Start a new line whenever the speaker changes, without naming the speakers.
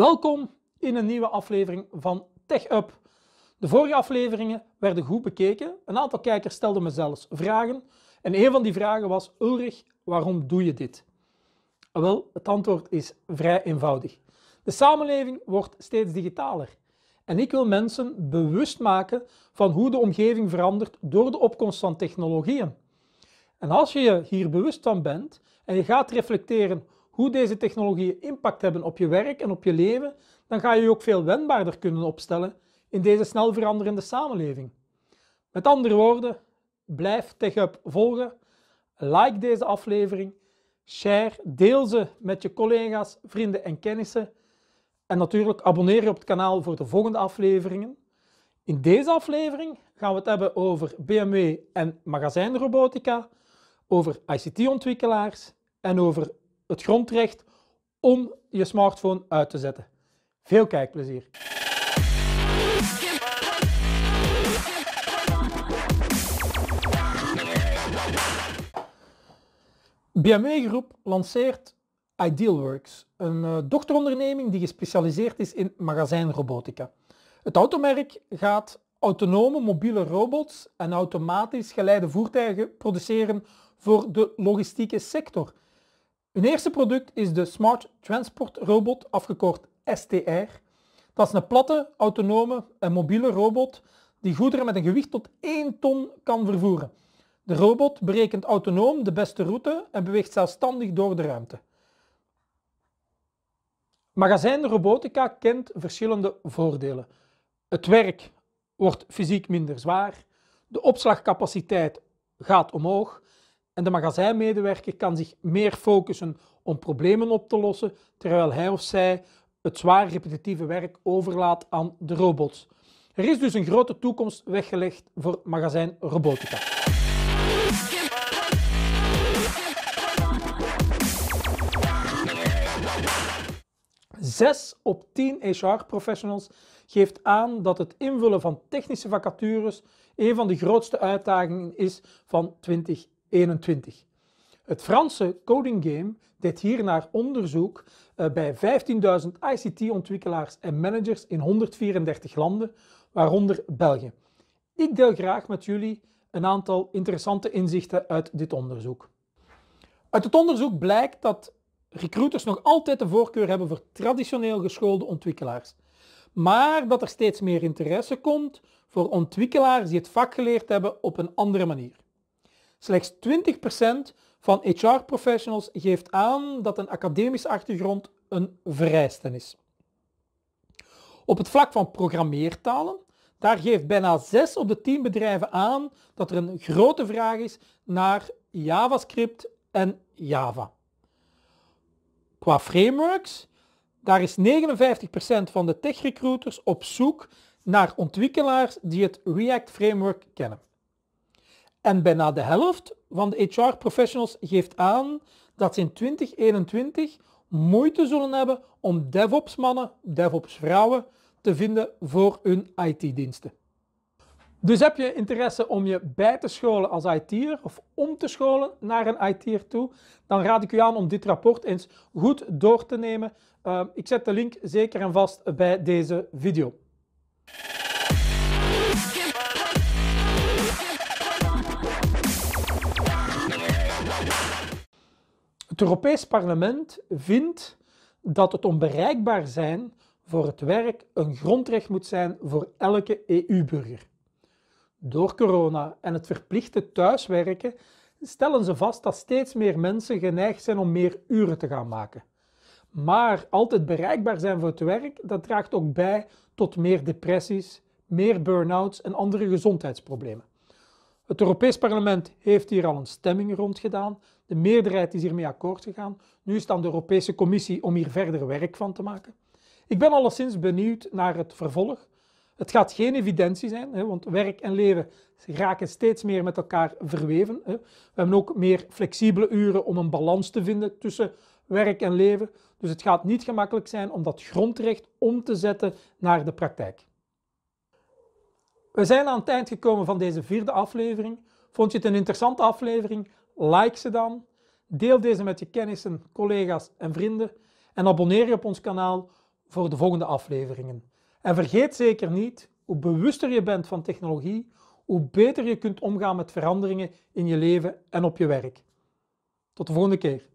Welkom in een nieuwe aflevering van TechUp. De vorige afleveringen werden goed bekeken. Een aantal kijkers stelden me zelfs vragen. En een van die vragen was: Ulrich, waarom doe je dit? Ah, wel, het antwoord is vrij eenvoudig. De samenleving wordt steeds digitaler. En ik wil mensen bewust maken van hoe de omgeving verandert door de opkomst van technologieën. En als je je hier bewust van bent en je gaat reflecteren hoe deze technologieën impact hebben op je werk en op je leven, dan ga je je ook veel wendbaarder kunnen opstellen in deze snel veranderende samenleving. Met andere woorden, blijf TechUp volgen, like deze aflevering, share, deel ze met je collega's, vrienden en kennissen en natuurlijk abonneer je op het kanaal voor de volgende afleveringen. In deze aflevering gaan we het hebben over BMW en magazijnrobotica, over ICT-ontwikkelaars en over het grondrecht om je smartphone uit te zetten. Veel kijkplezier! BMW Groep lanceert Idealworks, een eh, dochteronderneming die gespecialiseerd is in magazijnrobotica. Het automerk gaat autonome mobiele robots en automatisch geleide voertuigen produceren voor de logistieke sector een eerste product is de Smart Transport Robot, afgekort STR. Dat is een platte, autonome en mobiele robot die goederen met een gewicht tot 1 ton kan vervoeren. De robot berekent autonoom de beste route en beweegt zelfstandig door de ruimte. Magazijn Robotica kent verschillende voordelen. Het werk wordt fysiek minder zwaar, de opslagcapaciteit gaat omhoog en de magazijnmedewerker kan zich meer focussen om problemen op te lossen, terwijl hij of zij het zwaar repetitieve werk overlaat aan de robots. Er is dus een grote toekomst weggelegd voor magazijn robotica. Zes op tien HR-professionals geeft aan dat het invullen van technische vacatures een van de grootste uitdagingen is van 2020. 2021. Het Franse coding game deed hiernaar onderzoek eh, bij 15.000 ICT-ontwikkelaars en managers in 134 landen, waaronder België. Ik deel graag met jullie een aantal interessante inzichten uit dit onderzoek. Uit het onderzoek blijkt dat recruiters nog altijd de voorkeur hebben voor traditioneel geschoolde ontwikkelaars, maar dat er steeds meer interesse komt voor ontwikkelaars die het vak geleerd hebben op een andere manier. Slechts 20% van HR-professionals geeft aan dat een academische achtergrond een vereiste is. Op het vlak van programmeertalen, daar geeft bijna 6 op de 10 bedrijven aan dat er een grote vraag is naar JavaScript en Java. Qua frameworks, daar is 59% van de tech-recruiters op zoek naar ontwikkelaars die het React-framework kennen. En bijna de helft van de HR-professionals geeft aan dat ze in 2021 moeite zullen hebben om DevOps-mannen, DevOps-vrouwen te vinden voor hun IT-diensten. Dus heb je interesse om je bij te scholen als IT'er of om te scholen naar een IT'er toe, dan raad ik u aan om dit rapport eens goed door te nemen. Ehm, ik zet de link zeker en vast bij deze video. Het Europees Parlement vindt dat het onbereikbaar zijn voor het werk een grondrecht moet zijn voor elke EU-burger. Door corona en het verplichte thuiswerken stellen ze vast dat steeds meer mensen geneigd zijn om meer uren te gaan maken. Maar altijd bereikbaar zijn voor het werk, dat draagt ook bij tot meer depressies, meer burn-outs en andere gezondheidsproblemen. Het Europees Parlement heeft hier al een stemming rond gedaan de meerderheid is hiermee akkoord gegaan. Nu is het aan de Europese Commissie om hier verder werk van te maken. Ik ben alleszins benieuwd naar het vervolg. Het gaat geen evidentie zijn, hè, want werk en leven raken steeds meer met elkaar verweven. Hè. We hebben ook meer flexibele uren om een balans te vinden tussen werk en leven. Dus het gaat niet gemakkelijk zijn om dat grondrecht om te zetten naar de praktijk. We zijn aan het eind gekomen van deze vierde aflevering. Vond je het een interessante aflevering? Like ze dan. Deel deze met je kennissen, collega's en vrienden. En abonneer je op ons kanaal voor de volgende afleveringen. En vergeet zeker niet, hoe bewuster je bent van technologie, hoe beter je kunt omgaan met veranderingen in je leven en op je werk. Tot de volgende keer.